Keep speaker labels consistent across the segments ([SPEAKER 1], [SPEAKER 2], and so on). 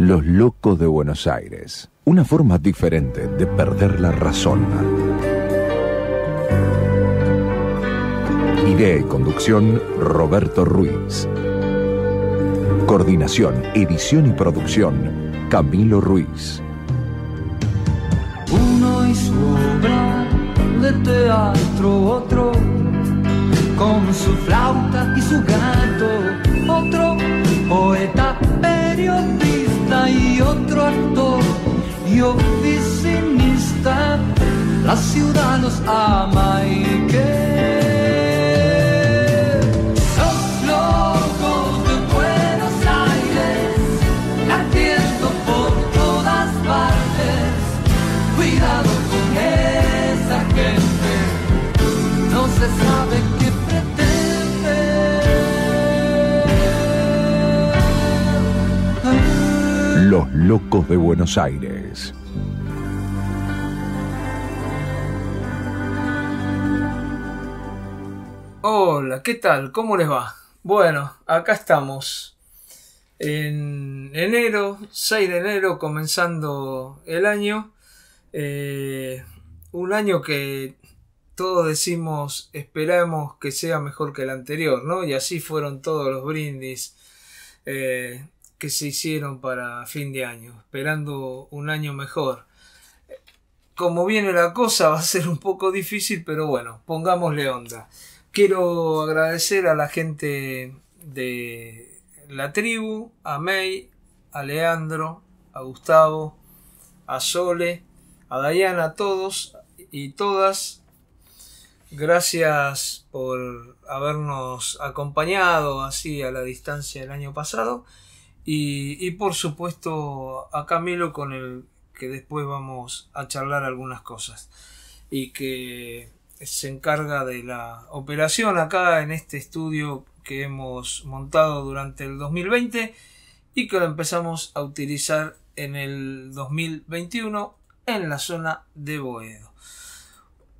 [SPEAKER 1] Los Locos de Buenos Aires. Una forma diferente de perder la razón.
[SPEAKER 2] Idea y conducción, Roberto Ruiz. Coordinación, edición y producción, Camilo Ruiz.
[SPEAKER 1] Uno y su obra de teatro, otro con su flauta y su gato, otro poeta periodista y otro actor y oficinista, la ciudad nos ama y que los locos de Buenos Aires, latiendo por todas partes, cuidado con esa gente, no se sabe. Los Locos de Buenos Aires. Hola, ¿qué tal? ¿Cómo les va? Bueno, acá estamos. En enero, 6 de enero, comenzando el año. Eh, un año que todos decimos esperamos que sea mejor que el anterior, ¿no? Y así fueron todos los brindis. Eh, que se hicieron para fin de año, esperando un año mejor. Como viene la cosa va a ser un poco difícil, pero bueno, pongámosle onda. Quiero agradecer a la gente de la tribu, a May, a Leandro, a Gustavo, a Sole, a Dayana, a todos y todas. Gracias por habernos acompañado así a la distancia el año pasado. Y, por supuesto a Camilo con el que después vamos a charlar algunas cosas y que se encarga de la operación acá en este estudio que hemos montado durante el 2020 y que lo empezamos a utilizar en el 2021 en la zona de Boedo.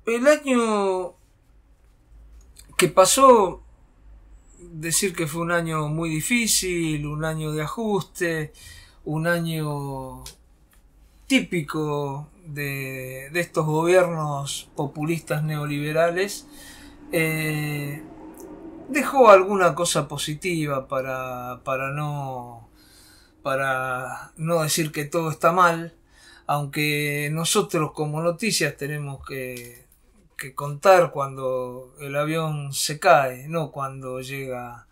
[SPEAKER 1] El año que pasó decir que fue un año muy difícil, un año de ajuste, un año típico de, de estos gobiernos populistas neoliberales, eh, dejó alguna cosa positiva para, para, no, para no decir que todo está mal, aunque nosotros como noticias tenemos que que contar cuando el avión se cae, no cuando llega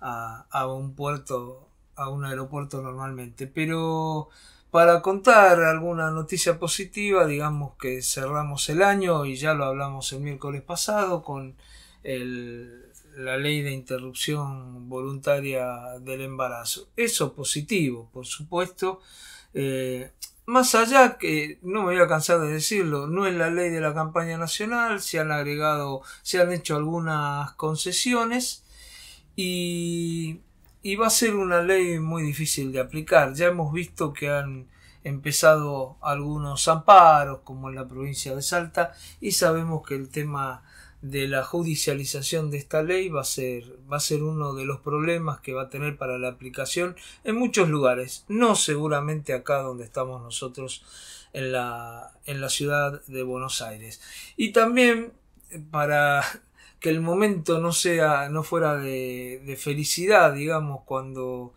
[SPEAKER 1] a, un puerto, a un aeropuerto normalmente. Pero para contar alguna noticia positiva, digamos que cerramos el año y ya lo hablamos el miércoles pasado con la ley de interrupción voluntaria del embarazo. Eso positivo, por supuesto. Eh, más allá que, no me voy a cansar de decirlo, no es la ley de la campaña nacional, se han agregado, se han hecho algunas concesiones y, y va a ser una ley muy difícil de aplicar. Ya hemos visto que han empezado algunos amparos, como en la provincia de Salta, y sabemos que el tema de la judicialización de esta ley va a ser va a ser uno de los problemas que va a tener para la aplicación en muchos lugares no seguramente acá donde estamos nosotros en la en la ciudad de Buenos Aires y también eh, para que el momento no sea no fuera de, de felicidad digamos cuando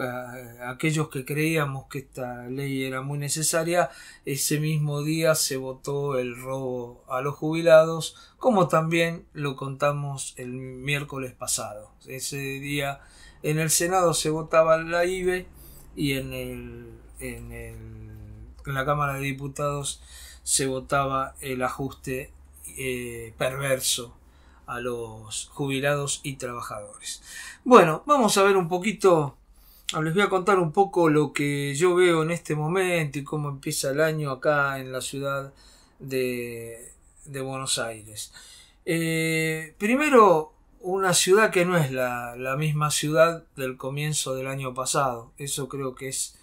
[SPEAKER 1] eh, aquellos que creíamos que esta ley era muy necesaria, ese mismo día se votó el robo a los jubilados, como también lo contamos el miércoles pasado. Ese día en el Senado se votaba la IBE y en, el, en, el, la Cámara de Diputados se votaba el ajuste eh, perverso a los jubilados y trabajadores. Bueno, vamos a ver un poquito Ah, les voy a contar un poco lo que yo veo en este momento y cómo empieza el año acá en la ciudad de, Buenos Aires. Eh, primero, una ciudad que no es la, misma ciudad del comienzo del año pasado. Eso creo que es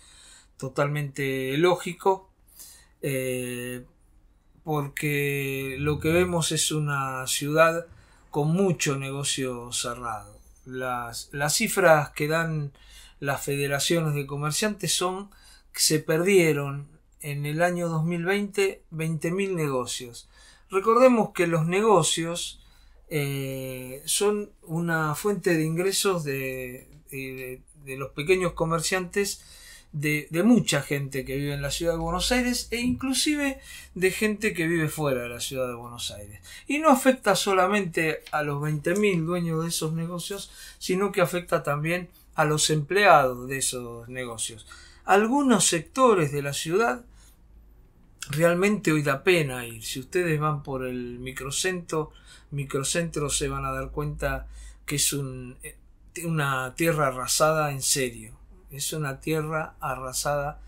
[SPEAKER 1] totalmente lógico. Eh, porque lo que vemos es una ciudad con mucho negocio cerrado. Las, las cifras que dan las federaciones de comerciantes son que se perdieron en el año 2020 20.000 negocios. Recordemos que los negocios eh, son una fuente de ingresos de, los pequeños comerciantes de, de, mucha gente que vive en la ciudad de Buenos Aires e inclusive de gente que vive fuera de la ciudad de Buenos Aires. Y no afecta solamente a los 20.000 dueños de esos negocios, sino que afecta también a a los empleados de esos negocios. Algunos sectores de la ciudad realmente hoy da pena ir. Si ustedes van por el microcentro, microcentro se van a dar cuenta que es un, eh, una tierra arrasada en serio. Es una tierra arrasada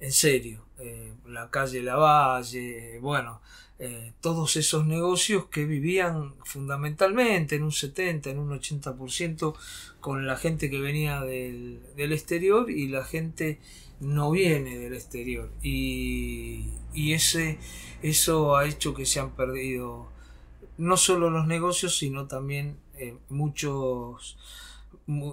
[SPEAKER 1] en serio. Eh, la calle Lavalle, bueno, eh, todos esos negocios que vivían fundamentalmente en un 70, en un 80% con la gente que venía del, exterior y la gente no viene del exterior. Y, ese, eso ha hecho que se han perdido no solo los negocios, sino también eh, muchos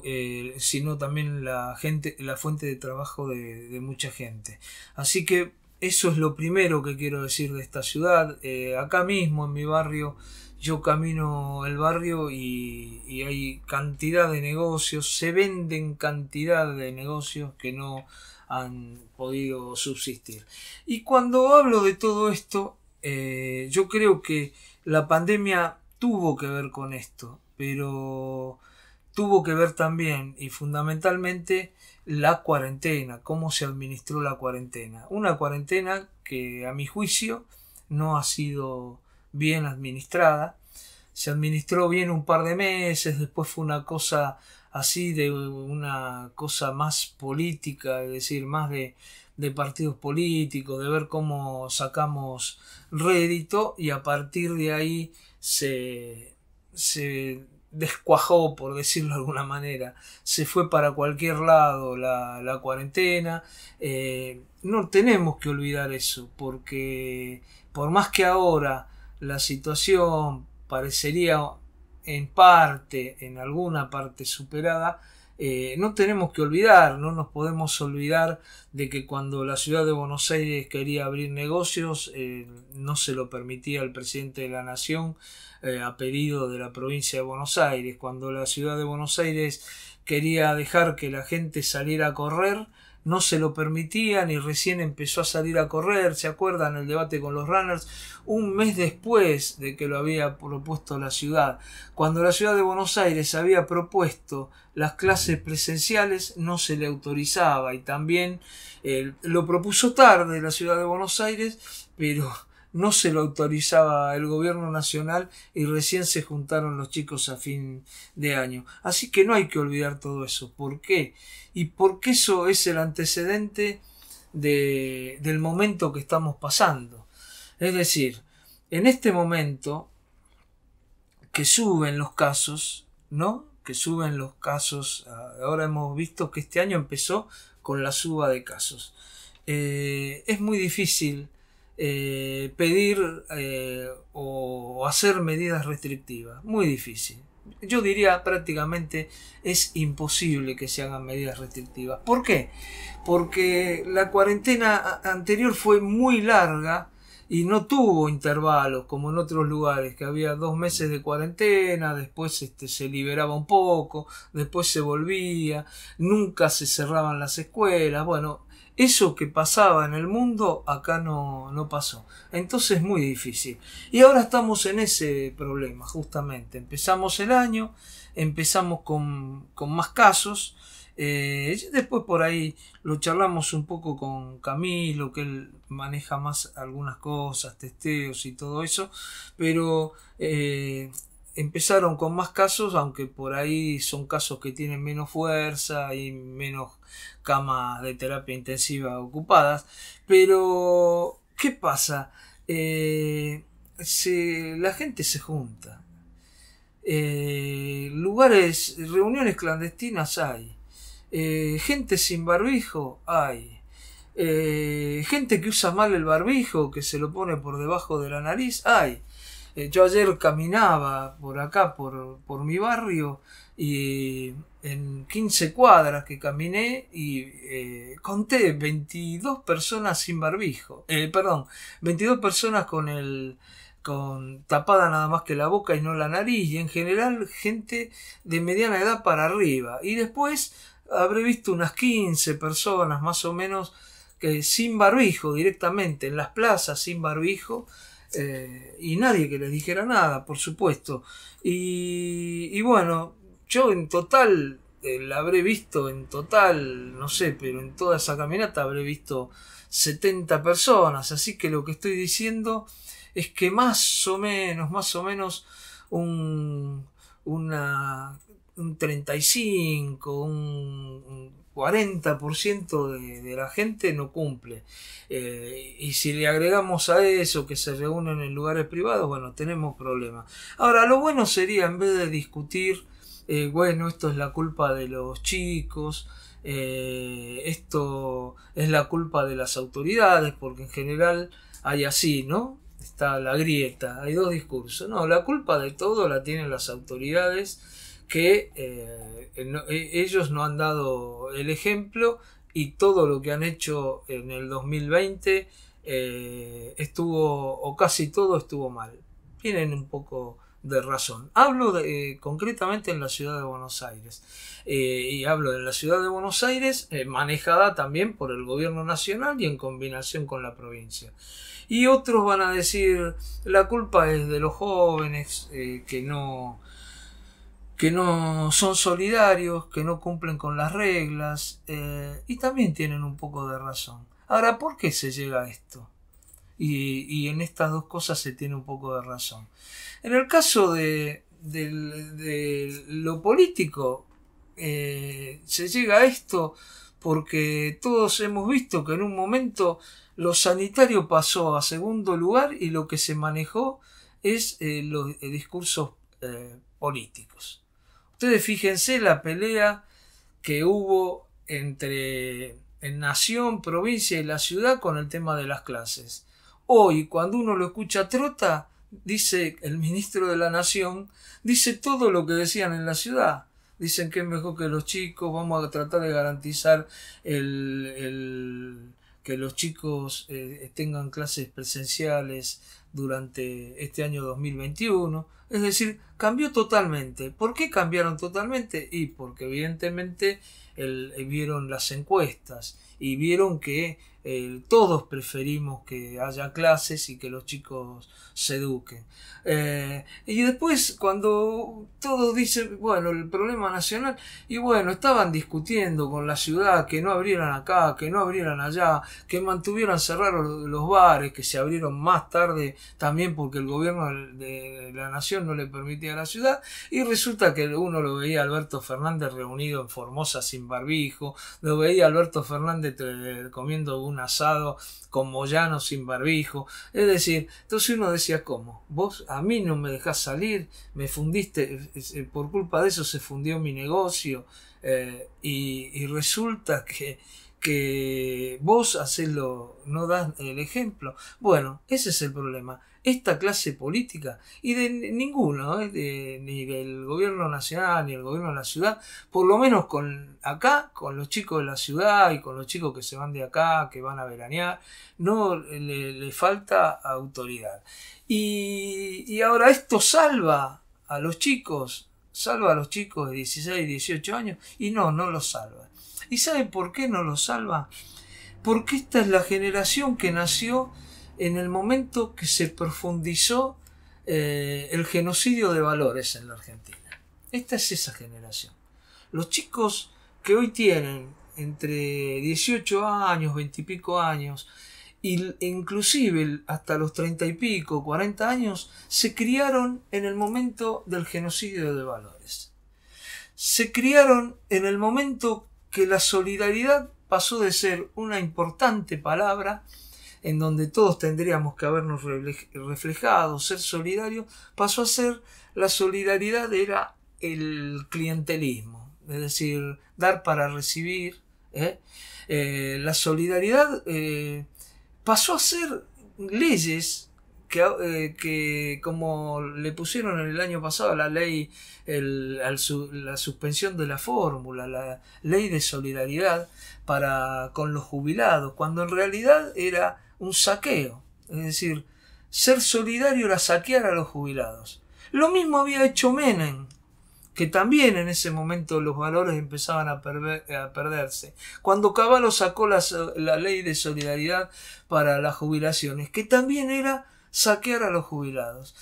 [SPEAKER 1] eh, sino también la gente la fuente de trabajo de, de mucha gente así que eso es lo primero que quiero decir de esta ciudad. Eh, acá mismo, en mi barrio, yo camino el barrio y, hay cantidad de negocios, se venden cantidad de negocios que no han podido subsistir. Y cuando hablo de todo esto, eh, yo creo que la pandemia tuvo que ver con esto, pero tuvo que ver también y fundamentalmente la cuarentena, cómo se administró la cuarentena. Una cuarentena que a mi juicio no ha sido bien administrada. Se administró bien un par de meses, después fue una cosa así de una cosa más política, es decir, más de, de partidos políticos, de ver cómo sacamos rédito y a partir de ahí se, se descuajó, por decirlo de alguna manera. Se fue para cualquier lado la, cuarentena. Eh, no tenemos que olvidar eso, porque por más que ahora la situación parecería en parte, en alguna parte superada, eh, no tenemos que olvidar, no nos podemos olvidar de que cuando la ciudad de Buenos Aires quería abrir negocios, eh, no se lo permitía el presidente de la Nación eh, a pedido de la provincia de Buenos Aires, cuando la ciudad de Buenos Aires quería dejar que la gente saliera a correr, no se lo permitían y recién empezó a salir a correr, ¿se acuerdan el debate con los runners? Un mes después de que lo había propuesto la ciudad, cuando la ciudad de Buenos Aires había propuesto las clases presenciales, no se le autorizaba y también eh, lo propuso tarde la ciudad de Buenos Aires, pero no se lo autorizaba el gobierno nacional y recién se juntaron los chicos a fin de año. Así que no hay que olvidar todo eso. ¿Por qué? Y porque eso es el antecedente de, del momento que estamos pasando. Es decir, en este momento que suben los casos, ¿no? Que suben los casos. Ahora hemos visto que este año empezó con la suba de casos. Eh, es muy difícil eh, pedir eh, o hacer medidas restrictivas. Muy difícil. Yo diría prácticamente es imposible que se hagan medidas restrictivas. ¿Por qué? Porque la cuarentena anterior fue muy larga y no tuvo intervalos como en otros lugares, que había dos meses de cuarentena, después este, se liberaba un poco, después se volvía, nunca se cerraban las escuelas. Bueno, eso que pasaba en el mundo acá no, no pasó. Entonces es muy difícil. Y ahora estamos en ese problema, justamente. Empezamos el año, empezamos con, más casos. Eh, después por ahí lo charlamos un poco con Camilo, que él maneja más algunas cosas, testeos y todo eso, pero eh, empezaron con más casos, aunque por ahí son casos que tienen menos fuerza y menos camas de terapia intensiva ocupadas. Pero, ¿qué pasa? Eh, la gente se junta. Eh, lugares, reuniones clandestinas hay. Eh, gente sin barbijo hay. Eh, gente que usa mal el barbijo, que se lo pone por debajo de la nariz, hay eh, yo ayer caminaba por acá, por, por mi barrio, y en 15 cuadras que caminé y eh, conté 22 personas sin barbijo, eh, perdón, 22 personas con el con tapada nada más que la boca y no la nariz y en general gente de mediana edad para arriba y después habré visto unas 15 personas más o menos que sin barbijo directamente en las plazas sin barbijo eh, y nadie que les dijera nada, por supuesto. Y, bueno, yo en total eh, la habré visto, en total, no sé, pero en toda esa caminata habré visto 70 personas, así que lo que estoy diciendo es que más o menos, más o menos un, una, un 35, un 40% de, de, la gente no cumple. Eh, y si le agregamos a eso que se reúnen en lugares privados, bueno, tenemos problemas. Ahora, lo bueno sería, en vez de discutir, eh, bueno, esto es la culpa de los chicos, eh, esto es la culpa de las autoridades, porque en general hay así, ¿no? Está la grieta, hay dos discursos. No, la culpa de todo la tienen las autoridades que eh, e, ellos no han dado el ejemplo y todo lo que han hecho en el 2020 eh, estuvo, o casi todo estuvo mal. Tienen un poco de razón. Hablo eh, concretamente en la ciudad de Buenos Aires. y hablo de la ciudad de Buenos Aires, manejada también por el gobierno nacional y en combinación con la provincia. Y otros van a decir, la culpa es de los jóvenes que no que no son solidarios, que no cumplen con las reglas eh, y también tienen un poco de razón. Ahora, ¿por qué se llega a esto? Y, en estas dos cosas se tiene un poco de razón. En el caso de, lo político, eh, se llega a esto porque todos hemos visto que en un momento lo sanitario pasó a segundo lugar y lo que se manejó es eh, los discursos políticos. Ustedes fíjense la pelea que hubo entre en nación, provincia y la ciudad con el tema de las clases. Hoy, cuando uno lo escucha trota, dice el ministro de la nación, dice todo lo que decían en la ciudad. Dicen que es mejor que los chicos, vamos a tratar de garantizar el, que los chicos eh, tengan clases presenciales, durante este año 2021. Es decir, cambió totalmente. ¿Por qué cambiaron totalmente? Y porque evidentemente eh, vieron las encuestas y vieron que eh, todos preferimos que haya clases y que los chicos se eduquen. Eh, y después cuando todo dice bueno, el problema nacional, y bueno, estaban discutiendo con la ciudad que no abrieran acá, que no abrieran allá, que mantuvieran cerrados los bares, que se abrieron más tarde también porque el gobierno de la nación no le permitía a la ciudad, y resulta que uno lo veía Alberto Fernández reunido en Formosa sin barbijo, lo veía Alberto Fernández eh, comiendo un asado con Moyano sin barbijo, es decir, entonces uno decía, ¿cómo? Vos a mí no me dejás salir, me fundiste, por culpa de eso se fundió mi negocio, eh, y, resulta que, que vos haces lo, no das el ejemplo. Bueno, ese es el problema esta clase política y de ninguno, ¿eh? ni del gobierno nacional ni el gobierno de la ciudad, por lo menos con acá, con los chicos de la ciudad y con los chicos que se van de acá, que van a veranear, no le, falta autoridad. Y, y ahora esto salva a los chicos, salva a los chicos de 16, 18 años y no, no los salva. ¿Y saben por qué no los salva? Porque esta es la generación que nació en el momento que se profundizó eh, el genocidio de valores en la Argentina. Esta es esa generación. Los chicos que hoy tienen entre 18 años, 20 e y pico años, e inclusive hasta los 30 y pico, 40 años, se criaron en el momento del genocidio de valores. Se criaron en el momento que la solidaridad pasó de ser una importante palabra en donde todos tendríamos que habernos reflejado, ser solidarios, pasó a ser la solidaridad era el clientelismo, es decir, dar para recibir. ¿eh? Eh, la solidaridad eh, pasó a ser leyes que, como le pusieron en el año pasado la ley la suspensión de la fórmula, la ley de solidaridad para con los jubilados, cuando en realidad era un saqueo, es decir, ser solidario era saquear a los jubilados. Lo mismo había hecho Menem, que también en ese momento los valores empezaban a, perderse. Cuando Caballo sacó la, la ley de solidaridad para las jubilaciones, que también era saquear a los jubilados.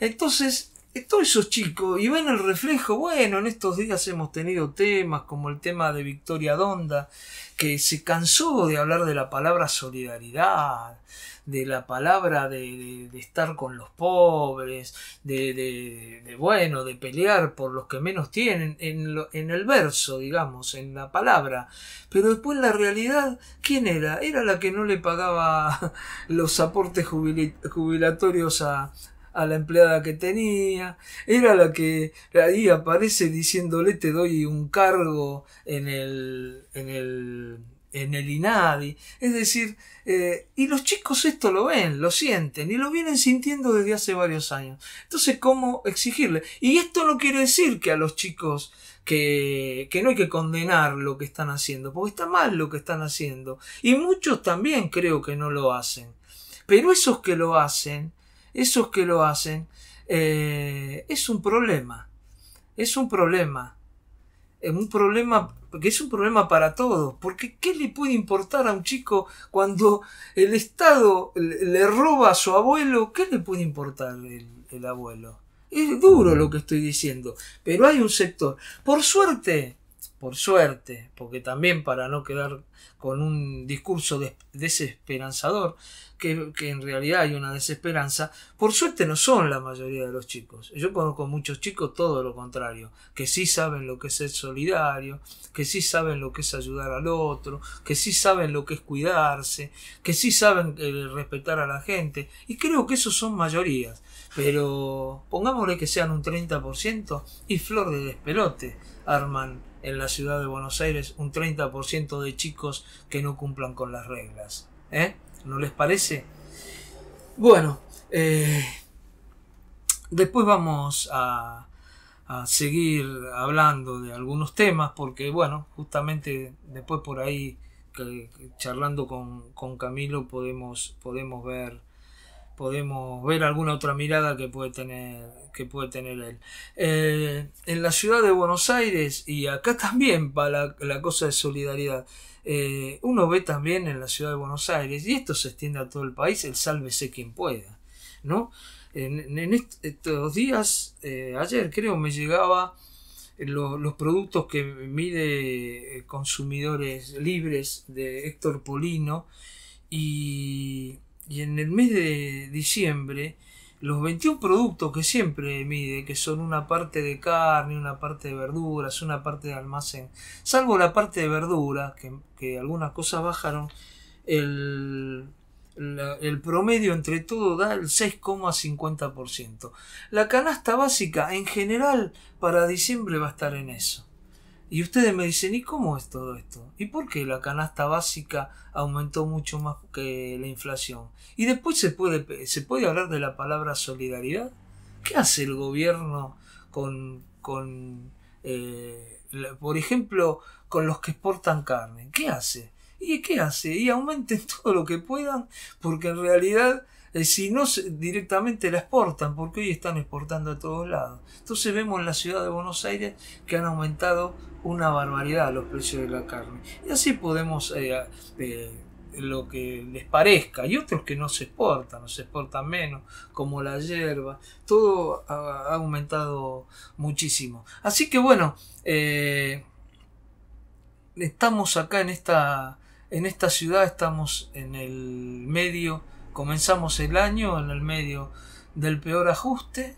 [SPEAKER 1] Entonces, todos esos chicos, y ven el reflejo, bueno, en estos días hemos tenido temas como el tema de Victoria Donda, que se cansó de hablar de la palabra solidaridad, de la palabra de, estar con los pobres, de, bueno, de pelear por los que menos tienen, en el verso, digamos, en la palabra. Pero después la realidad, ¿quién era? Era la que no le pagaba los aportes jubilatorios a, a la empleada que tenía, era la que ahí aparece diciéndole te doy un cargo en el, en el, en el INADI. Es decir, eh, y los chicos esto lo ven, lo sienten y lo vienen sintiendo desde hace varios años. Entonces, ¿cómo exigirle? Y esto no quiere decir que a los chicos que, que, no hay que condenar lo que están haciendo, porque está mal lo que están haciendo. Y muchos también creo que no lo hacen. Pero esos que lo hacen, esos que lo hacen, eh, es un problema. Es un problema. Es eh, un problema porque es un problema para todos. Porque ¿qué le puede importar a un chico cuando el Estado le roba a su abuelo? ¿Qué le puede importar el, el abuelo? Es duro lo que estoy diciendo, pero hay un sector. Por suerte, por suerte, porque también para no quedar con un discurso desesperanzador, que, en realidad hay una desesperanza, por suerte no son la mayoría de los chicos. Yo conozco muchos chicos todo lo contrario, que sí saben lo que es ser solidario, que sí saben lo que es ayudar al otro, que sí saben lo que es cuidarse, que sí saben eh, respetar a la gente, y creo que esos son mayorías. Pero pongámosle que sean un 30% y flor de despelote arman en la ciudad de Buenos Aires un 30% de chicos que no cumplan con las reglas. ¿eh? ¿No les parece? Bueno, eh, después vamos a, seguir hablando de algunos temas porque, bueno, justamente después por ahí charlando con, Camilo podemos, podemos ver podemos ver alguna otra mirada que puede tener que puede tener él eh, en la ciudad de Buenos Aires y acá también para la cosa de solidaridad eh, uno ve también en la ciudad de Buenos Aires, y esto se extiende a todo el país, el sálvese quien pueda, ¿no? En, estos días, eh, ayer creo, me llegaba los productos que mide eh, consumidores libres de Héctor Polino y, y en el mes de diciembre los 21 productos que siempre mide, que son una parte de carne, una parte de verduras, una parte de almacén, salvo la parte de verduras, que, algunas cosas bajaron, el, el promedio entre todo da el 6,50%. La canasta básica en general para diciembre va a estar en eso. Y ustedes me dicen, ¿y cómo es todo esto? ¿Y por qué la canasta básica aumentó mucho más que la inflación? Y después se puede, se puede hablar de la palabra solidaridad. ¿Qué hace el gobierno con, con eh, por ejemplo, con los que exportan carne? ¿Qué hace? ¿Y qué hace? Y aumenten todo lo que puedan, porque en realidad eh, si no directamente la exportan, porque hoy están exportando a todos lados. Entonces vemos en la ciudad de Buenos Aires que han aumentado una barbaridad los precios de la carne. Y así podemos eh, eh, lo que les parezca. Y otros que no se exportan, no se exportan menos, como la hierba. Todo ha, aumentado muchísimo. Así que bueno, estamos acá en esta, en esta ciudad, estamos en el medio Comenzamos el año en el medio del peor ajuste,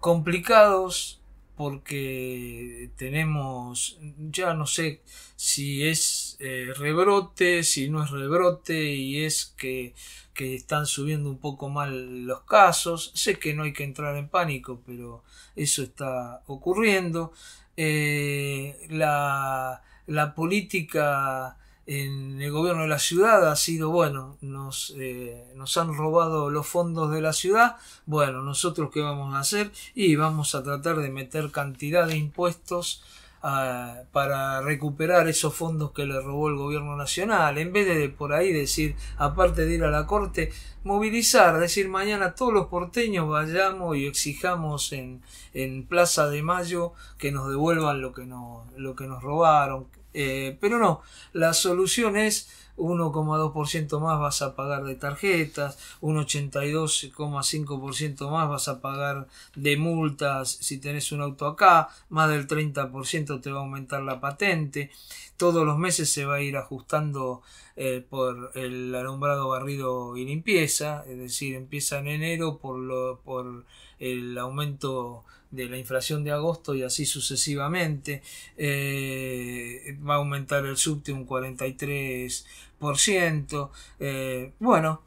[SPEAKER 1] complicados porque tenemos, ya no sé si es eh, rebrote, si no es rebrote, y es que, están subiendo un poco mal los casos. Sé que no hay que entrar en pánico, pero eso está ocurriendo. Eh, la, la política en el gobierno de la ciudad ha sido, bueno, nos, eh, nos han robado los fondos de la ciudad, bueno, nosotros qué vamos a hacer y vamos a tratar de meter cantidad de impuestos ah, para recuperar esos fondos que le robó el gobierno nacional, en vez de por ahí decir, aparte de ir a la corte, movilizar, decir mañana todos los porteños vayamos y exijamos en, en Plaza de Mayo que nos devuelvan lo que, lo que nos robaron, eh, pero no, la solución es 1,2% más vas a pagar de tarjetas, un 82,5% más vas a pagar de multas si tenés un auto acá, más del 30% te va a aumentar la patente, todos los meses se va a ir ajustando eh, por el alumbrado barrido y limpieza, es decir, empieza en enero por, lo, por el aumento de la inflación de agosto y así sucesivamente. Eh, va a aumentar el subte un 43%. Eh, bueno,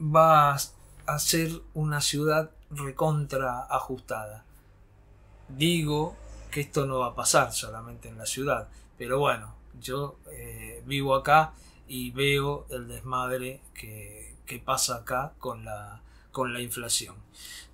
[SPEAKER 1] va a ser una ciudad recontra ajustada. Digo que esto no va a pasar solamente en la ciudad, pero bueno, yo eh, vivo acá y veo el desmadre que, que pasa acá con la, con la inflación.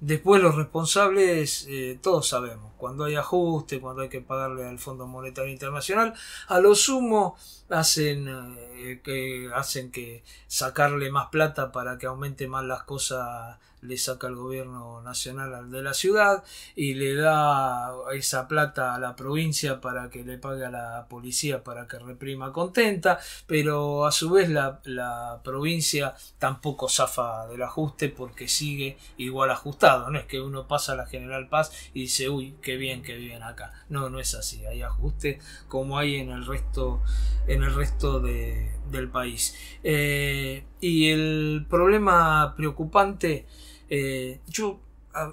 [SPEAKER 1] Después los responsables, eh, todos sabemos, cuando hay ajuste, cuando hay que pagarle al Fondo Monetario Internacional, a lo sumo hacen, eh, que, hacen que sacarle más plata para que aumente más las cosas, le saca el gobierno nacional al de la ciudad y le da esa plata a la provincia para que le pague a la policía para que reprima contenta, pero a su vez la, la provincia tampoco zafa del ajuste porque sigue igual ajustada no es que uno pasa a la General Paz y dice, uy, qué bien que viven acá. No, no es así, hay ajustes como hay en el resto, en el resto del país. Eh, y el problema preocupante, eh, yo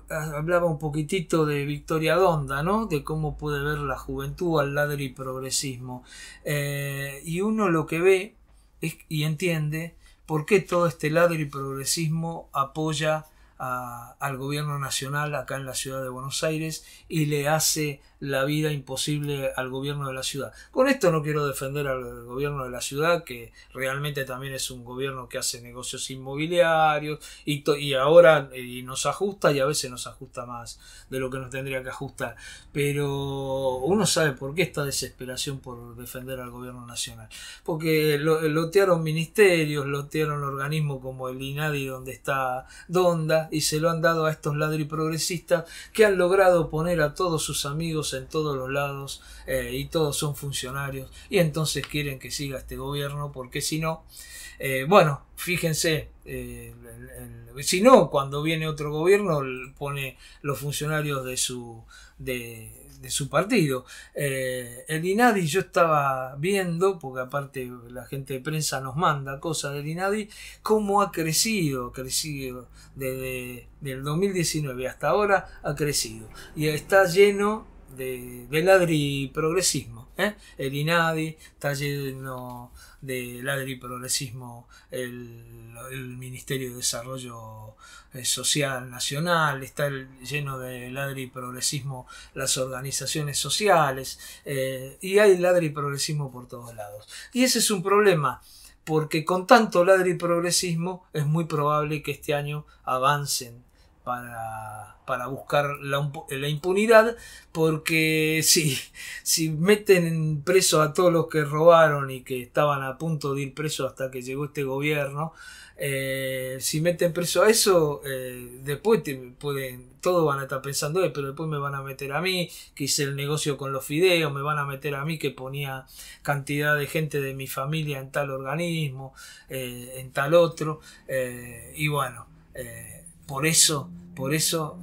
[SPEAKER 1] hablaba un poquitito de Victoria Donda, ¿no? De cómo puede ver la juventud al ladro y progresismo. Eh, y uno lo que ve y entiende por qué todo este ladro y progresismo apoya al gobierno nacional acá en la ciudad de Buenos Aires y le hace la vida imposible al gobierno de la ciudad. Con esto no quiero defender al gobierno de la ciudad, que realmente también es un gobierno que hace negocios inmobiliarios y, y ahora eh, nos ajusta y a veces nos ajusta más de lo que nos tendría que ajustar. Pero uno sabe por qué esta desesperación por defender al gobierno nacional. Porque lo, lotearon ministerios, lotearon organismos como el INADI donde está Donda y se lo han dado a estos progresistas que han logrado poner a todos sus amigos en todos los lados eh, y todos son funcionarios y entonces quieren que siga este gobierno porque si no, eh, bueno, fíjense, eh, si no, cuando viene otro gobierno pone los funcionarios de su, de, su partido. el INADI yo estaba viendo, porque aparte la gente de prensa nos manda cosas del INADI, cómo ha crecido, crecido desde el 2019 hasta ahora, ha crecido. Y está lleno de, de progresismo. ¿eh? El INADI está lleno de ladri progresismo, el, Ministerio de Desarrollo eh, Social Nacional, está lleno de ladri progresismo las organizaciones sociales, eh, y hay ladri progresismo por todos lados. Y ese es un problema porque con tanto ladri progresismo es muy probable que este año avancen para, para buscar la, impunidad, porque si, si meten preso a todos los que robaron y que estaban a punto de ir preso hasta que llegó este gobierno, eh, si meten preso a eso, eh, después pueden, todos van a estar pensando, eh, pero después me van a meter a mí, que hice el negocio con los fideos, me van a meter a mí que ponía cantidad de gente de mi familia en tal organismo, eh, en tal otro, y bueno. Por eso, por eso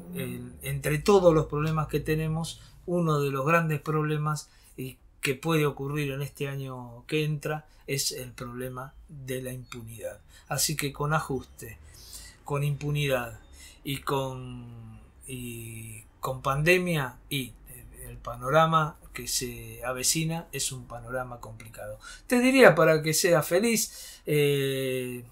[SPEAKER 1] entre todos los problemas que tenemos, uno de los grandes problemas que puede ocurrir en este año que entra es el problema de la impunidad. Así que con ajuste, con impunidad y con, con pandemia y el panorama que se avecina es un panorama complicado. Te diría para que seas feliz, eh,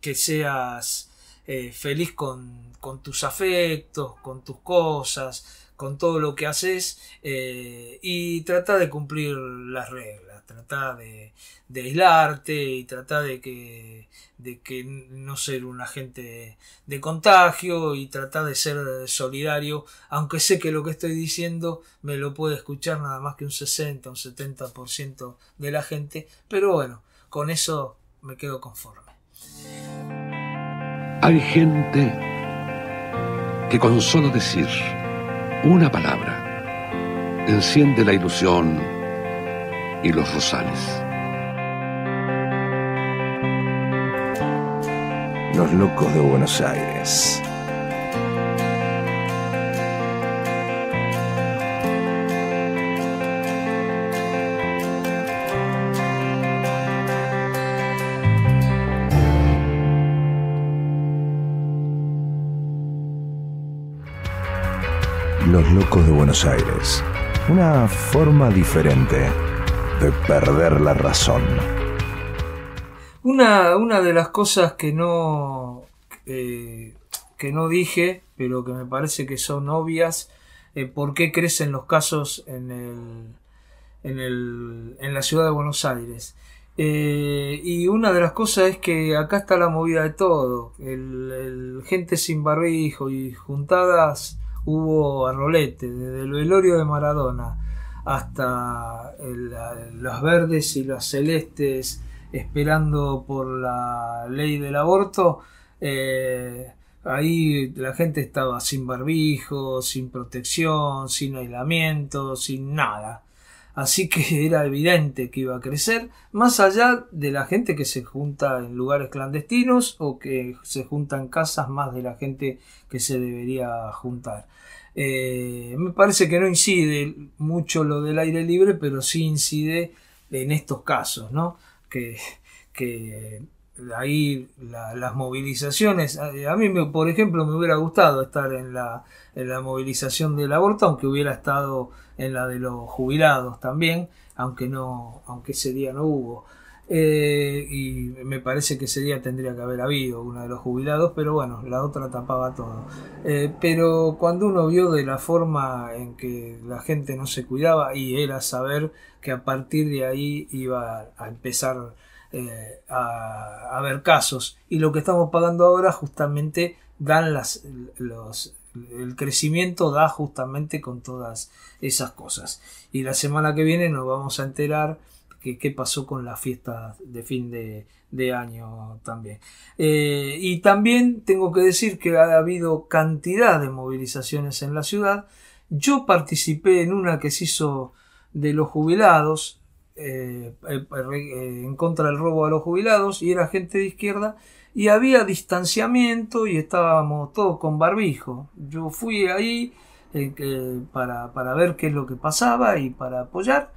[SPEAKER 1] que seas eh, feliz con, tus afectos, con tus cosas, con todo lo que haces eh, y trata de cumplir las reglas, trata de, aislarte y trata de que, de que no ser un agente de contagio y trata de ser solidario, aunque sé que lo que estoy diciendo me lo puede escuchar nada más que un 60, un 70% de la gente, pero bueno, con eso me quedo conforme.
[SPEAKER 3] Hay gente
[SPEAKER 1] que con solo decir una palabra enciende la ilusión y los rosales. Los locos de Buenos Aires. Los Locos de Buenos Aires.
[SPEAKER 3] Una forma
[SPEAKER 1] diferente de perder la razón. Una, una de las cosas que no, eh, que no dije, pero que me parece que son obvias, eh, por qué crecen los casos en, el, en, la ciudad de Buenos Aires. Eh, y una de las cosas es que acá está la movida de todo, el, gente sin barbijo y juntadas hubo a rolete, desde el velorio de Maradona hasta los verdes y los celestes esperando por la ley del aborto, eh, ahí la gente estaba sin barbijo, sin protección, sin aislamiento, sin nada así que era evidente que iba a crecer, más allá de la gente que se junta en lugares clandestinos o que se junta en casas más de la gente que se debería juntar. Eh, me parece que no incide mucho lo del aire libre, pero sí incide en estos casos, ¿no? que ahí las movilizaciones. A mí, me, por ejemplo, me hubiera gustado estar en la, en la movilización del aborto, aunque hubiera estado en la de los jubilados también, aunque, no, aunque ese día no hubo. Eh, y me parece que ese día tendría que haber habido una de los jubilados, pero bueno, la otra tapaba todo. Eh, pero cuando uno vio de la forma en que la gente no se cuidaba y era saber que a partir de ahí iba a empezar eh, a, ver casos. Y lo que estamos pagando ahora justamente dan las, los, el crecimiento da justamente con todas esas cosas. Y la semana que viene nos vamos a enterar que qué pasó con la fiesta de fin de, año también. Eh, y también tengo que decir que ha habido cantidad de movilizaciones en la ciudad. Yo participé en una que se hizo de los jubilados, eh, eh, en contra del robo a los jubilados y era gente de izquierda y había distanciamiento y estábamos todos con barbijo. Yo fui ahí eh, para, ver qué es lo que pasaba y para apoyar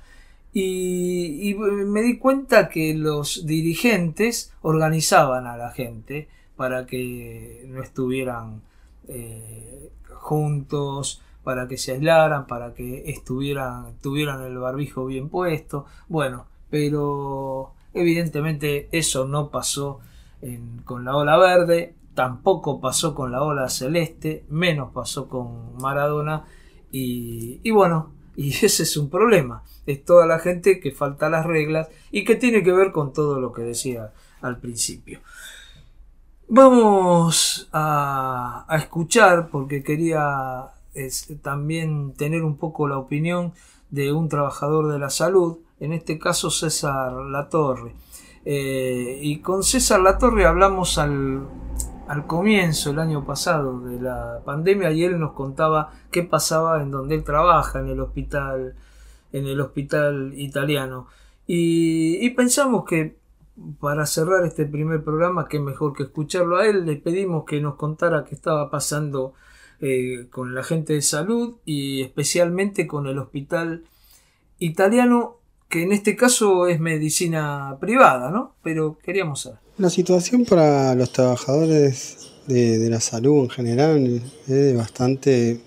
[SPEAKER 1] y, me di cuenta que los dirigentes organizaban a la gente para que no estuvieran juntos para que se aislaran, para que estuvieran, tuvieran el barbijo bien puesto. Bueno, pero evidentemente eso no pasó con la ola verde, tampoco pasó con la ola celeste, menos pasó con Maradona y, bueno, y ese es un problema. Es toda la gente que falta las reglas y que tiene que ver con todo lo que decía al principio. Vamos a, a escuchar porque quería también tener un poco la opinión de un trabajador de la salud, en este caso César Latorre. Eh, y con César Latorre hablamos al, comienzo, el año pasado, de la pandemia, y él nos contaba qué pasaba en donde él trabaja, en el hospital, en el hospital italiano. Y, y pensamos que para cerrar este primer programa, que mejor que escucharlo a él, le pedimos que nos contara qué estaba pasando eh, con la gente de salud y especialmente con el hospital italiano, que en este caso es medicina privada, ¿no? Pero queríamos saber.
[SPEAKER 3] La situación para los trabajadores de, de la salud en general es de bastante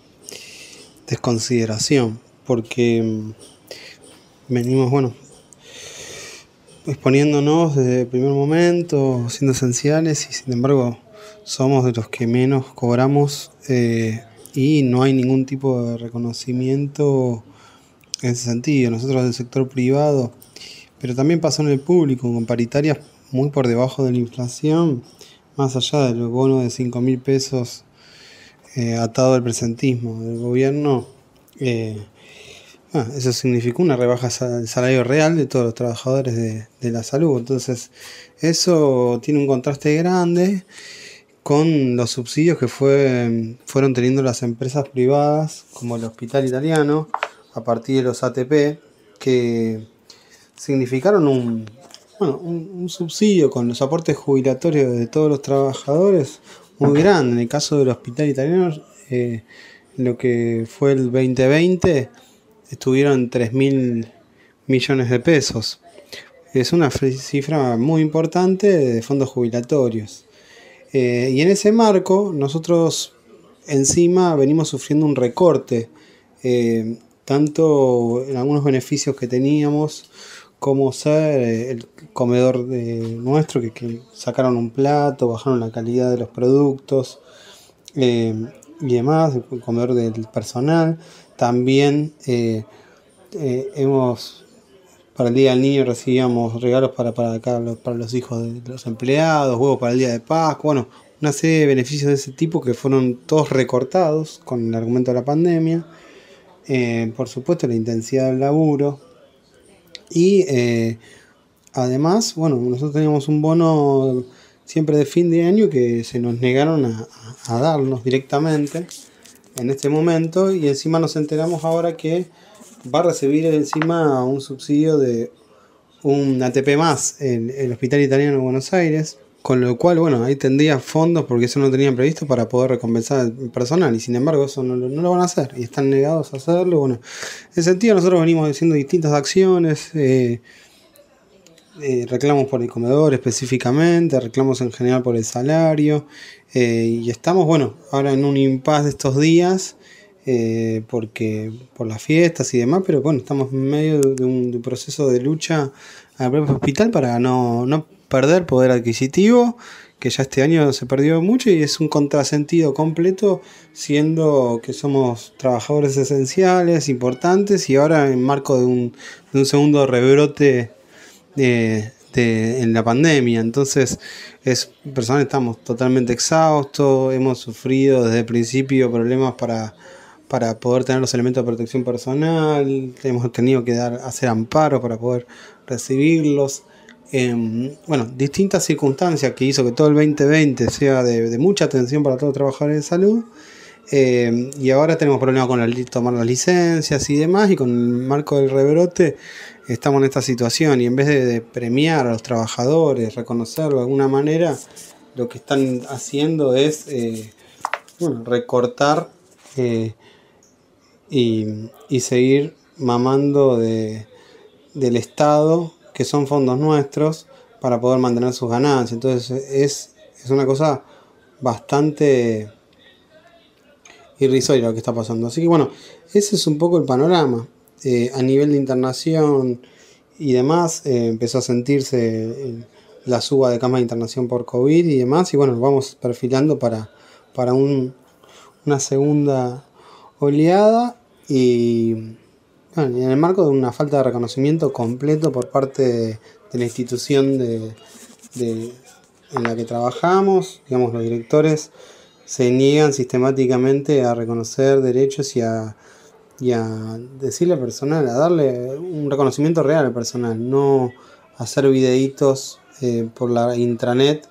[SPEAKER 3] desconsideración, porque mm, venimos, bueno, exponiéndonos desde el primer momento, siendo esenciales y sin embargo somos de los que menos cobramos eh, y no hay ningún tipo de reconocimiento en ese sentido. Nosotros del sector privado, pero también pasó en el público, con paritarias muy por debajo de la inflación, más allá del bono de 5 mil pesos eh, atado al presentismo del gobierno. Eh, ah, eso significó una rebaja del salario real de todos los trabajadores de la salud. Entonces, eso tiene un contraste grande con los subsidios que fue, fueron teniendo las empresas privadas, como el Hospital Italiano, a partir de los ATP, que significaron un, bueno, un, subsidio con los aportes jubilatorios de todos los trabajadores muy grande. En el caso del Hospital Italiano, eh, lo que fue el 2020, estuvieron 3 mil millones de pesos. Es una cifra muy importante de fondos jubilatorios. Eh, y en ese marco, nosotros encima venimos sufriendo un recorte, eh, tanto en algunos beneficios que teníamos, como ser eh, el comedor de, nuestro, que, sacaron un plato, bajaron la calidad de los productos y demás, el comedor del personal. También hemos para el Día del Niño recibíamos regalos para, para, los, para los hijos de los empleados, huevos para el Día de Pascua, bueno, una serie de beneficios de ese tipo que fueron todos recortados con el argumento de la pandemia. Eh, por supuesto, la intensidad del laburo. Y eh, además, bueno, nosotros teníamos un bono siempre de fin de año que se nos negaron a, a darnos directamente en este momento. Y encima nos enteramos ahora que va a recibir encima un subsidio de un ATP más en el Hospital Italiano de Buenos Aires, con lo cual, bueno, ahí tendría fondos porque eso no tenían previsto para poder recompensar al personal y sin embargo eso no, lo van a hacer y están negados a hacerlo. Bueno, en sentido nosotros venimos haciendo distintas acciones. Eh, eh, reclamos por el comedor específicamente, reclamos en general por el salario, eh, y estamos, bueno, ahora en un impasse de estos días, eh, porque por las fiestas y demás, pero bueno, estamos en medio de un, proceso de lucha al propio hospital para no, perder poder adquisitivo, que ya este año se perdió mucho y es un contrasentido completo, siendo que somos trabajadores esenciales, importantes, y ahora en marco de un, segundo rebrote eh, en la pandemia. Entonces, es estamos totalmente exhaustos, hemos sufrido desde el principio problemas para para poder tener los elementos de protección personal, hemos tenido que dar, hacer amparo para poder recibirlos. Em, bueno, distintas circunstancias que hizo que todo el 2020 sea de, mucha atención para todos los trabajadores de salud. Em, y ahora tenemos problemas con el, tomar las licencias y demás, y con el marco del rebrote estamos en esta situación. Y en vez de, premiar a los trabajadores, reconocerlo de alguna manera, lo que están haciendo es eh, recortar eh, y, seguir mamando de, del Estado, que son fondos nuestros, para poder mantener sus ganancias. Entonces es, una cosa bastante irrisoria lo que está pasando. Así que bueno, ese es un poco el panorama. Eh, a nivel de internación y demás, eh, empezó a sentirse eh, la suba de camas de internación por COVID y demás. Y bueno, vamos perfilando para, para un, una segunda oleada y en el marco de una falta de reconocimiento completo por parte de, la institución de, en la que trabajamos, digamos, los directores se niegan sistemáticamente a reconocer derechos y a, decirle al personal, a darle un reconocimiento real al personal, no hacer videitos eh, por la intranet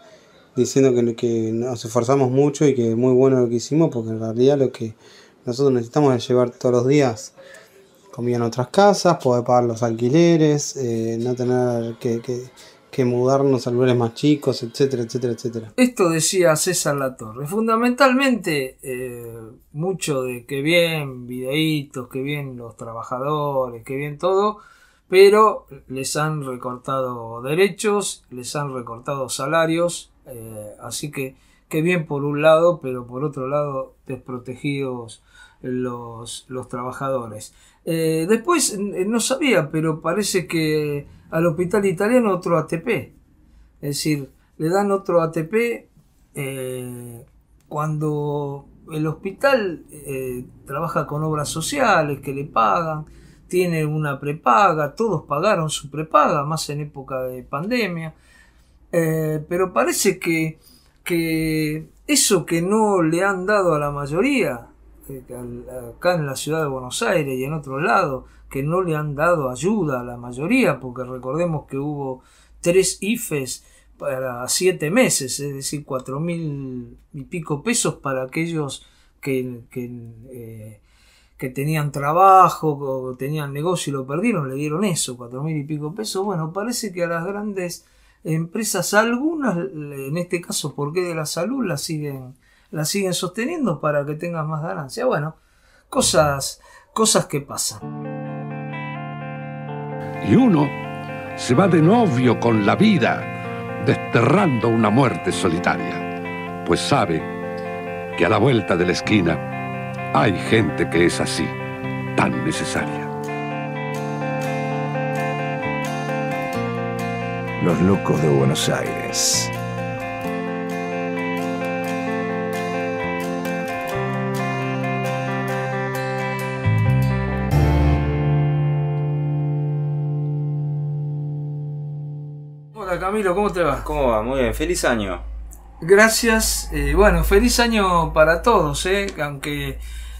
[SPEAKER 3] diciendo que, que nos esforzamos mucho y que muy bueno lo que hicimos, porque en realidad lo que nosotros necesitamos llevar todos los días comida en otras casas, poder pagar los alquileres, eh, no tener que, mudarnos a lugares más chicos, etcétera, etcétera, etcétera. Esto
[SPEAKER 1] decía César Latorre. Fundamentalmente, eh, mucho de que bien videitos, que bien los trabajadores, que bien todo, pero les han recortado derechos, les han recortado salarios, eh, así que que bien por un lado, pero por otro lado desprotegidos los, los trabajadores. Eh, después, eh, no sabía, pero parece que al hospital italiano otro ATP. Es decir, le dan otro ATP eh, cuando el hospital trabaja con obras sociales que le pagan, tiene una prepaga, todos pagaron su prepaga, más en época de pandemia. pero parece que, que eso que no le han dado a la mayoría, eh, acá en la ciudad de Buenos Aires y en otro lado, que no le han dado ayuda a la mayoría, porque recordemos que hubo tres IFES para siete meses, es decir, cuatro mil y pico pesos para aquellos que, eh, que, tenían trabajo o tenían negocio y lo perdieron, le dieron eso, cuatro mil y pico pesos. Bueno, parece que a las grandes empresas, algunas, en este caso, porque de la salud, la siguen la siguen sosteniendo para que tengas más ganancia. Bueno, cosas, cosas que pasan. Y uno se va de novio con la vida, desterrando una muerte solitaria, pues sabe que a la vuelta de la esquina hay gente que es así, tan necesaria. Los locos de Buenos Aires. Camilo, ¿cómo te va? ¿Cómo va? Muy bien,
[SPEAKER 2] feliz año.
[SPEAKER 1] Gracias, eh, bueno, feliz año para todos, eh, Aunque...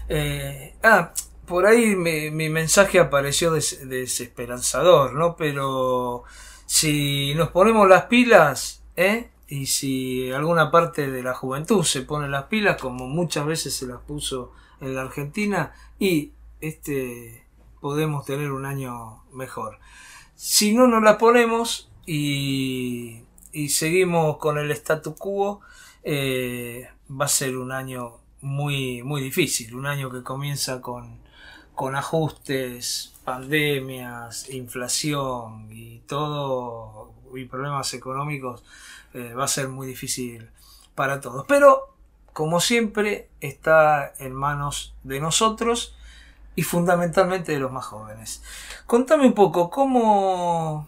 [SPEAKER 1] Eh, ah, por ahí mi, mensaje apareció desesperanzador, ¿no? Pero si nos ponemos las pilas, ¿eh? Y si alguna parte de la juventud se pone las pilas, como muchas veces se las puso en la Argentina, y este podemos tener un año mejor. Si no nos las ponemos, y, y seguimos con el statu quo. Eh, va a ser un año muy, muy difícil, un año que comienza con, con ajustes, pandemias, inflación y todo, y problemas económicos, eh, va a ser muy difícil para todos. Pero, como siempre, está en manos de nosotros y fundamentalmente de los más jóvenes. Contame un poco, ¿cómo,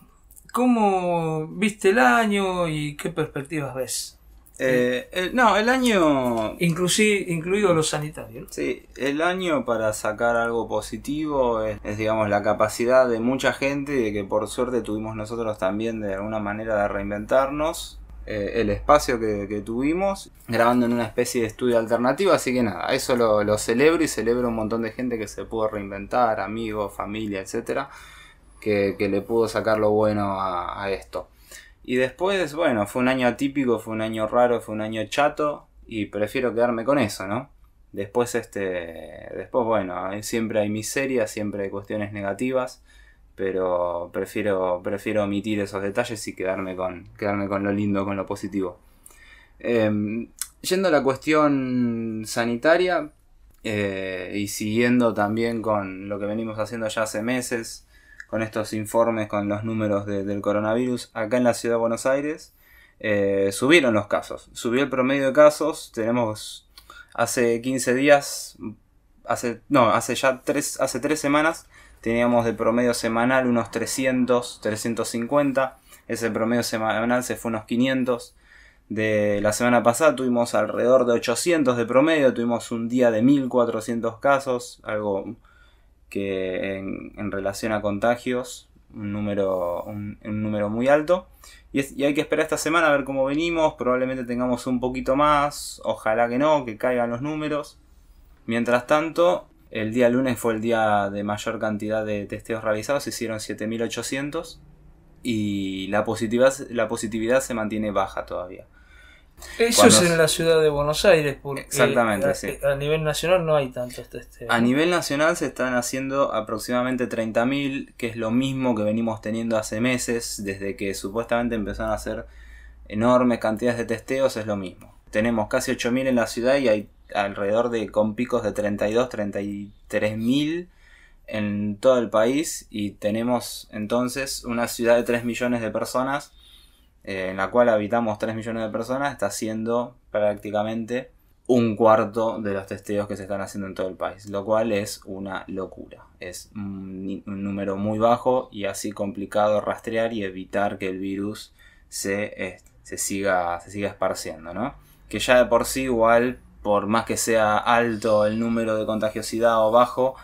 [SPEAKER 1] ¿Cómo viste el año y qué perspectivas ves? Eh, no, el año... incluido lo sanitario.
[SPEAKER 2] Sí, el año para sacar algo positivo es, digamos, la capacidad de mucha gente de que por suerte tuvimos nosotros también de alguna manera de reinventarnos. Eh, el espacio que, tuvimos grabando en una especie de estudio alternativo, así que nada, eso lo, celebro y celebro un montón de gente que se pudo reinventar, amigos, familia, etcétera que, le pudo sacar lo bueno a, esto. Y después, bueno, fue un año atípico, fue un año raro, fue un año chato y prefiero quedarme con eso, ¿no? Después, este, después bueno, siempre hay miseria, siempre hay cuestiones negativas, pero prefiero, prefiero omitir esos detalles y quedarme con, quedarme con lo lindo, con lo positivo. Em, yendo a la cuestión sanitaria eh, y siguiendo también con lo que venimos haciendo ya hace meses, con estos informes, con los números del coronavirus acá en la ciudad de Buenos Aires, eh, subieron los casos, subió el promedio de casos, tenemos hace 15 días, hace, no, hace ya 3, hace 3 semanas, teníamos de promedio semanal unos 300, 350, ese promedio semanal se fue unos 500, de la semana pasada tuvimos alrededor de 800 de promedio, tuvimos un día de 1400 casos, algo que en, relación a contagios, un número, un, número muy alto. Y, hay que esperar esta semana a ver cómo venimos, probablemente tengamos un poquito más, ojalá que no, que caigan los números. Mientras tanto, el día lunes fue el día de mayor cantidad de testeos realizados, se hicieron 7800 y la la positividad se mantiene baja todavía.
[SPEAKER 1] Eso es en la ciudad de Buenos Aires, porque Exactamente, a, eh, a nivel nacional no hay tantos testeos. Este a nivel
[SPEAKER 2] nacional se están haciendo aproximadamente 30.000, que es lo mismo que venimos teniendo hace meses, desde que supuestamente empezaron a hacer enormes cantidades de testeos, es lo mismo. Tenemos casi 8.000 en la ciudad y hay alrededor de con picos de 32, 33.000 en todo el país y tenemos entonces una ciudad de 3 millones de personas eh, en la cual habitamos 3 millones de personas, está siendo prácticamente un cuarto de los testeos que se están haciendo en todo el país, lo cual es una locura. Es un, número muy bajo y así complicado rastrear y evitar que el virus se, eh, siga, se esparciendo, ¿no? Que ya de por sí igual, por más que sea alto el número de contagiosidad o bajo,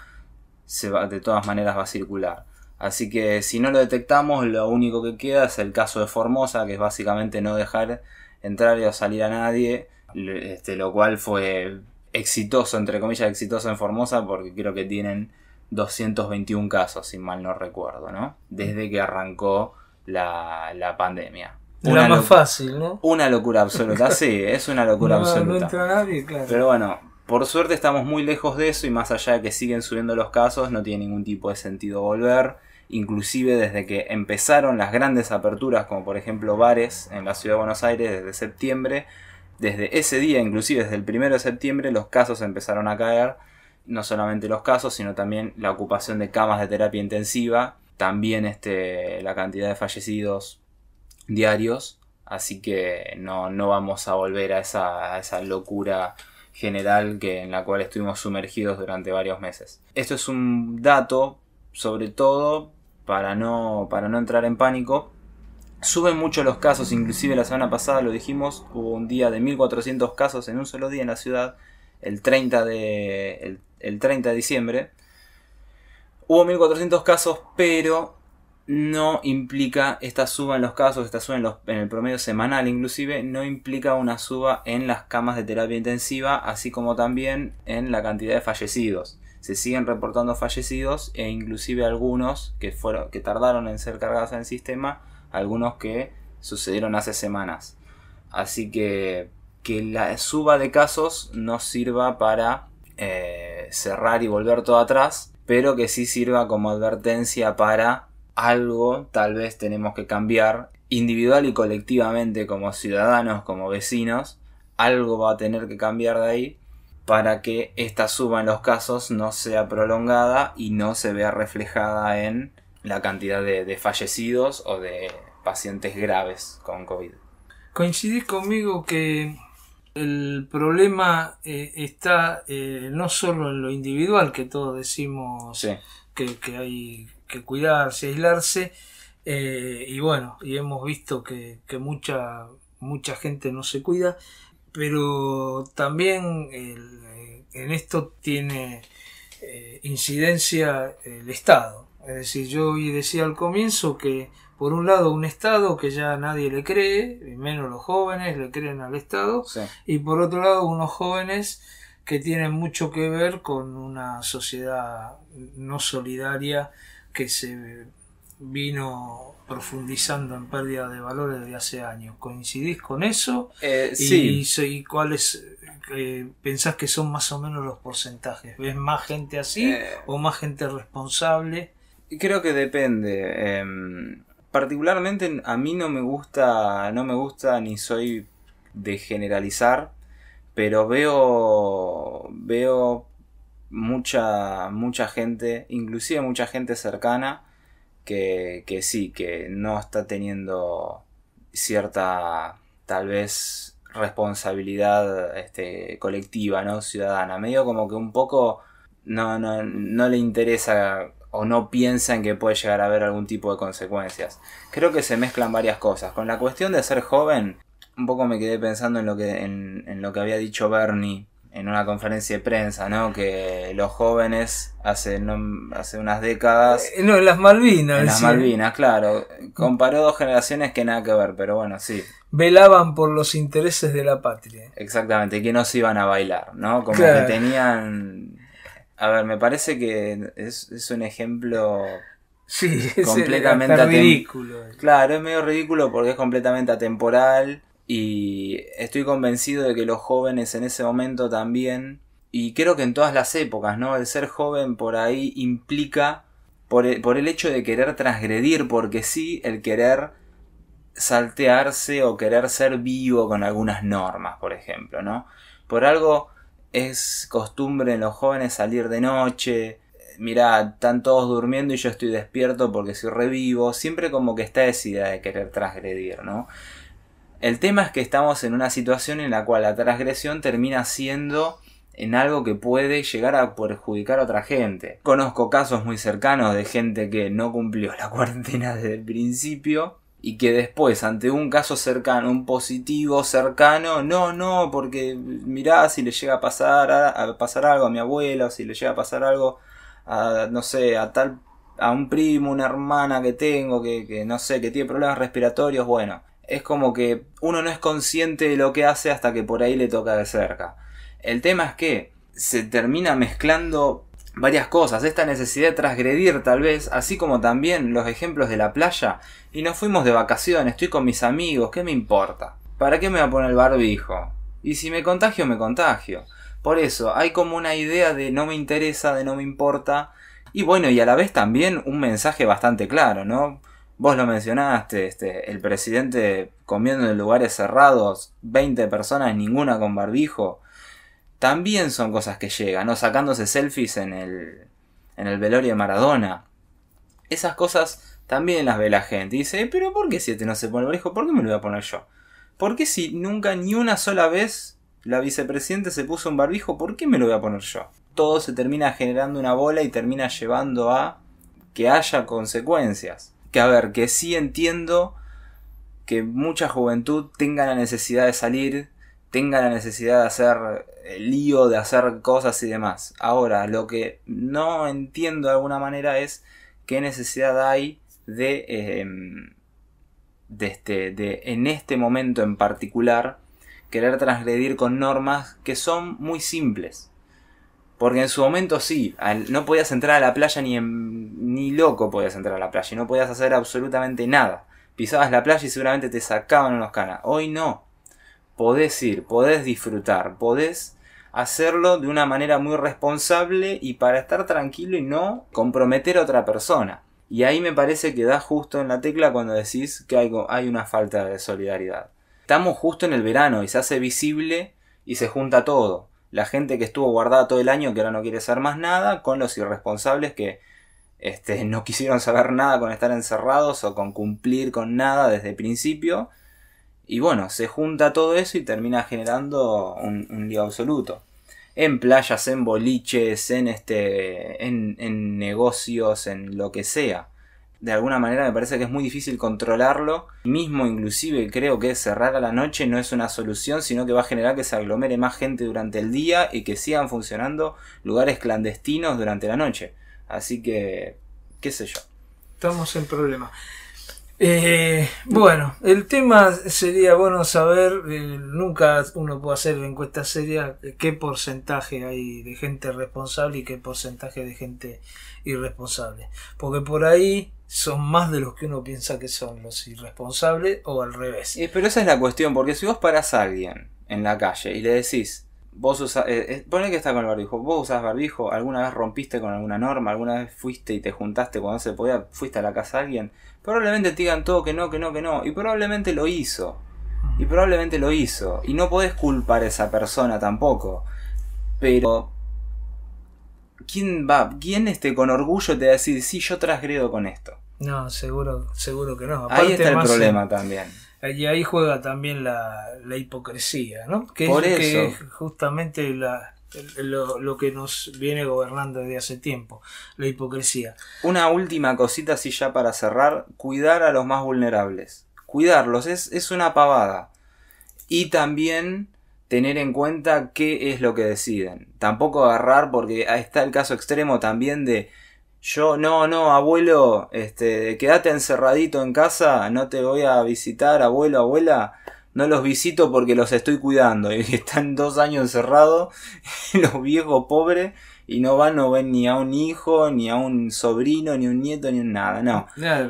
[SPEAKER 2] se va, de todas maneras va a circular. Así que si no lo detectamos, lo único que queda es el caso de Formosa, que es básicamente no dejar entrar o salir a nadie, este, lo cual fue exitoso, entre comillas, exitoso en Formosa, porque creo que tienen 221 casos, si mal no recuerdo, ¿no? Desde que arrancó la, pandemia. Una más fácil, ¿no? Una locura absoluta, sí, es una locura absoluta. No entra nadie, claro. Pero bueno, por suerte estamos muy lejos de eso y más allá de que siguen subiendo los casos, no tiene ningún tipo de sentido volver inclusive desde que empezaron las grandes aperturas, como por ejemplo bares en la ciudad de Buenos Aires desde septiembre, desde ese día, inclusive desde el primero de septiembre, los casos empezaron a caer, no solamente los casos, sino también la ocupación de camas de terapia intensiva, también este, la cantidad de fallecidos diarios, así que no, vamos a volver a esa, esa locura general que, en la cual estuvimos sumergidos durante varios meses. Esto es un dato sobre todo para no, para no entrar en pánico. Suben mucho los casos, inclusive la semana pasada lo dijimos, hubo un día de 1400 casos en un solo día en la ciudad, el 30 de, el, de diciembre. Hubo 1400 casos, pero no implica esta suba en los casos, esta suba en, el promedio semanal inclusive, no implica una suba en las camas de terapia intensiva, así como también en la cantidad de fallecidos se siguen reportando fallecidos e inclusive algunos que, fueron, que tardaron en ser cargados en el sistema, algunos que sucedieron hace semanas. Así que que la suba de casos no sirva para eh, cerrar y volver todo atrás, pero que sí sirva como advertencia para algo tal vez tenemos que cambiar individual y colectivamente como ciudadanos, como vecinos, algo va a tener que cambiar de ahí para que esta suma en los casos no sea prolongada y no se vea reflejada en la cantidad de, fallecidos o de pacientes graves con COVID.
[SPEAKER 1] Coincidís conmigo que el problema eh, está eh, no solo en lo individual, que todos decimos que, hay que cuidarse, aislarse, eh, y bueno, y hemos visto que, que mucha, mucha gente no se cuida, pero también eh, en esto tiene eh, incidencia el Estado. Es decir, yo hoy decía al comienzo que por un lado un Estado que ya nadie le cree, menos los jóvenes le creen al Estado, y por otro lado unos jóvenes que tienen mucho que ver con una sociedad no solidaria que se vino profundizando en pérdida de valores de hace años. ¿Coincidís con eso? Eh, sí. Y, cuáles eh, pensás que son más o menos los porcentajes? ¿Ves más gente así eh. o más gente responsable?
[SPEAKER 2] Creo que depende. Em, particularmente a mí no me gusta, no me gusta ni soy de generalizar, pero veo, veo mucha, mucha gente, inclusive mucha gente cercana, que, sí, que no está teniendo cierta, tal vez, responsabilidad este, colectiva, ¿no? Ciudadana. Medio como que un poco no, no, le interesa o no piensa en que puede llegar a haber algún tipo de consecuencias. Creo que se mezclan varias cosas. Con la cuestión de ser joven, un poco me quedé pensando en lo que, en lo que había dicho Bernie en una conferencia de prensa, ¿no? Que los jóvenes hace, hace unas décadas... Eh, no, en las Malvinas. En las Malvinas, claro. Comparó dos generaciones que nada que ver, pero bueno, sí.
[SPEAKER 1] Velaban por los intereses de la patria.
[SPEAKER 2] Exactamente, que no se iban a bailar, ¿no? Como que tenían... A ver, me parece que es, un ejemplo... Sí, completamente ridículo. Claro, es medio ridículo porque es completamente atemporal y estoy convencido de que los jóvenes en ese momento también, y creo que en todas las épocas, ¿no? El ser joven por ahí implica, e, por el, hecho de querer transgredir, porque sí, el querer saltearse o querer ser vivo con algunas normas, por ejemplo, ¿no? Por algo es costumbre en los jóvenes salir de noche, mirá, están todos durmiendo y yo estoy despierto porque soy revivo, siempre como que está esa idea de querer transgredir, ¿no? El tema es que estamos en una situación en la cual la transgresión termina siendo en algo que puede llegar a perjudicar a otra gente. Conozco casos muy cercanos de gente que no cumplió la cuarentena desde el principio y que después ante un caso cercano, un positivo cercano, no, no, porque mirá si le llega a pasar, a, pasar algo a mi abuela si le llega a pasar algo a, no sé, a tal, a un primo, una hermana que tengo que, que no sé, que tiene problemas respiratorios, bueno, es como que uno no es consciente de lo que hace hasta que por ahí le toca de cerca. El tema es que se termina mezclando varias cosas, esta necesidad de transgredir tal vez, así como también los ejemplos de la playa, y nos fuimos de vacaciones, estoy con mis amigos, ¿qué me importa? ¿Para qué me va a poner el barbijo? Y si me contagio, me contagio. Por eso, hay como una idea de no me interesa, de no me importa, y bueno, y a la vez también un mensaje bastante claro, ¿no? Vos lo mencionaste, este, el presidente comiendo en lugares cerrados, 20 personas, ninguna con barbijo. También son cosas que llegan, ¿no? Sacándose selfies en el, en el velorio de Maradona. Esas cosas también las ve la gente. dice, eh, pero ¿por qué siete no se pone barbijo? ¿Por qué me lo voy a poner yo? ¿Por qué si nunca ni una sola vez la vicepresidenta se puso un barbijo? ¿Por qué me lo voy a poner yo? Todo se termina generando una bola y termina llevando a que haya consecuencias que, a ver, que sí entiendo que mucha juventud tenga la necesidad de salir, tenga la necesidad de hacer el eh, lío, de hacer cosas y demás. Ahora, lo que no entiendo de alguna manera es qué necesidad hay de, em, este, de en este momento en particular, querer transgredir con normas que son muy simples. Porque en su momento sí, no podías entrar a la playa ni ni loco podías entrar a la playa, y no podías hacer absolutamente nada. Pisabas la playa y seguramente te sacaban unos canas. Hoy no. Podés ir, podés disfrutar, podés hacerlo de una manera muy responsable y para estar tranquilo y no comprometer a otra persona. Y ahí me parece que da justo en la tecla cuando decís que hay una falta de solidaridad. Estamos justo en el verano y se hace visible y se junta todo la gente que estuvo guardada todo el año que ahora no quiere hacer más nada, con los irresponsables que este, no quisieron saber nada con estar encerrados o con cumplir con nada desde el principio. Y bueno, se junta todo eso y termina generando un, lío absoluto. En playas, en boliches, en, este, en negocios, en lo que sea de alguna manera me parece que es muy difícil controlarlo. Mismo inclusive creo que cerrar a la noche no es una solución, sino que va a generar que se aglomere más gente durante el día y que sigan funcionando lugares clandestinos durante la noche. Así que, qué sé yo. Estamos en
[SPEAKER 1] problema. Eh, bueno, el tema sería bueno saber, eh, nunca uno puede hacer encuestas serias, qué porcentaje hay de gente responsable y qué porcentaje de gente irresponsable. Porque por ahí son más de los que uno piensa que son los irresponsables o al revés.
[SPEAKER 2] pero esa es la cuestión, porque si vos paras a alguien en la calle y le decís, vos usas. Eh, eh, que está con el barbijo, vos usás barbijo, alguna vez rompiste con alguna norma, alguna vez fuiste y te juntaste cuando se podía, fuiste a la casa de alguien, probablemente te digan todo que no, que no, que no, y probablemente lo hizo, y probablemente lo hizo, y no podés culpar a esa persona tampoco, pero ¿quién va? ¿Quién este, con orgullo te va a decir, sí, yo transgredo con esto?
[SPEAKER 1] No, seguro, seguro que no. ahí está el problema también. Y ahí juega también la, hipocresía, ¿no? Que es, justamente lo, que nos
[SPEAKER 2] viene gobernando desde hace tiempo, la hipocresía. Una última cosita, así ya para cerrar, cuidar a los más vulnerables. Cuidarlos es, es una pavada. Y también tener en cuenta qué es lo que deciden. Tampoco agarrar, porque ahí está el caso extremo también de yo, no, no, abuelo, este, quédate encerradito en casa, no te voy a visitar, abuelo, abuela. No los visito porque los estoy cuidando. Y están dos años encerrados, los viejos pobres, y no van, no ven ni a un hijo, ni a un sobrino, ni un nieto, ni a nada. No,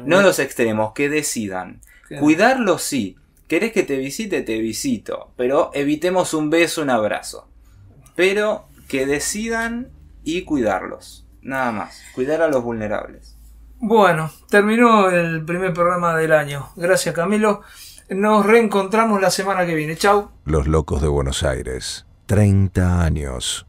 [SPEAKER 2] no los extremos, que decidan. Cuidarlos sí, ¿Querés que te visite? Te visito. Pero evitemos un beso, un abrazo. Pero que decidan y cuidarlos. Nada más. Cuidar a los vulnerables. Bueno, terminó
[SPEAKER 1] el primer programa del año. Gracias Camilo. Nos reencontramos la semana que viene. Chau. Los locos de Buenos Aires. 30 años.